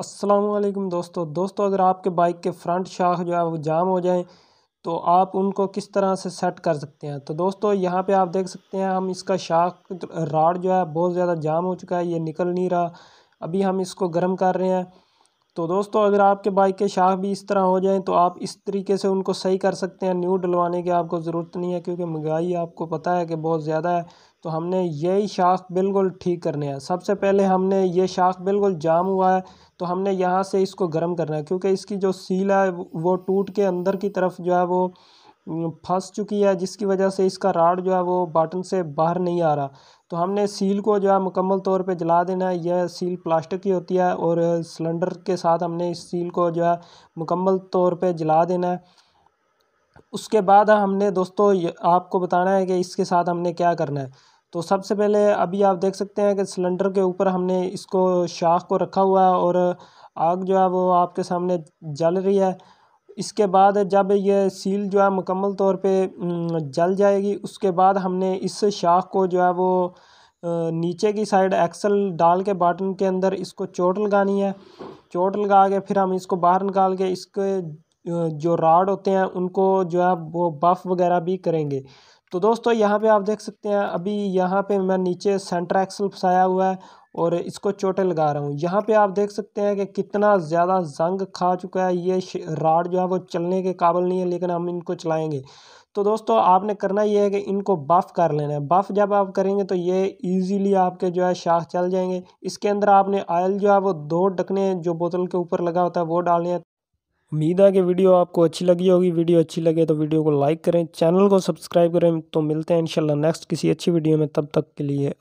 असलम दोस्तों दोस्तों अगर आपके बाइक के फ्रंट शाख जो है वो जाम हो जाए तो आप उनको किस तरह से सेट कर सकते हैं तो दोस्तों यहाँ पे आप देख सकते हैं हम इसका शाख राड जो है बहुत ज़्यादा जाम हो चुका है ये निकल नहीं रहा अभी हम इसको गर्म कर रहे हैं तो दोस्तों अगर आपके बाइक के शाख भी इस तरह हो जाएँ तो आप इस तरीके से उनको सही कर सकते हैं न्यू डलवाने की आपको ज़रूरत नहीं है क्योंकि महंगाई आपको पता है कि बहुत ज़्यादा है तो हमने यही शाख बिल्कुल ठीक करने हैं सबसे पहले हमने ये शाख बिल्कुल जाम हुआ है तो हमने यहाँ से इसको गर्म करना है क्योंकि इसकी जो सील है वो टूट के अंदर की तरफ जो है वो फंस चुकी है जिसकी वजह से इसका राड जो है वो बाटन से बाहर नहीं आ रहा तो हमने सील को जो है मुकम्मल तौर पे जला देना है यह सील प्लास्टिक की होती है और सिलेंडर के साथ हमने इस सील को जो है मुकम्मल तौर पे जला देना है उसके बाद हमने दोस्तों आपको बताना है कि इसके साथ हमने क्या करना है तो सबसे पहले अभी आप देख सकते हैं कि सिलेंडर के ऊपर हमने इसको शाख को रखा हुआ है और आग जो है वो आपके सामने जल रही है इसके बाद जब ये सील जो है मुकम्मल तौर पे जल जाएगी उसके बाद हमने इस शाख को जो है वो नीचे की साइड एक्सल डाल के बाटन के अंदर इसको चोट लगानी है चोट लगा के फिर हम इसको बाहर निकाल के इसके जो राड होते हैं उनको जो है वो बफ़ वगैरह भी करेंगे तो दोस्तों यहाँ पे आप देख सकते हैं अभी यहाँ पे मैं नीचे सेंटर एक्सल फसाया हुआ है और इसको चोटे लगा रहा हूँ यहाँ पे आप देख सकते हैं कि कितना ज़्यादा जंग खा चुका है ये राड जो है वो चलने के काबिल नहीं है लेकिन हम इनको चलाएँगे तो दोस्तों आपने करना ये है कि इनको बफ़ कर लेना है बफ़ जब आप करेंगे तो ये इजीली आपके जो है शाख चल जाएंगे इसके अंदर आपने आयल जो है वो दो ढकने जो बोतल के ऊपर लगा होता है वो डालने हैं उम्मीद है कि वीडियो आपको अच्छी लगी होगी वीडियो अच्छी लगे तो वीडियो को लाइक करें चैनल को सब्सक्राइब करें तो मिलते हैं इंशाल्लाह नेक्स्ट किसी अच्छी वीडियो में तब तक के लिए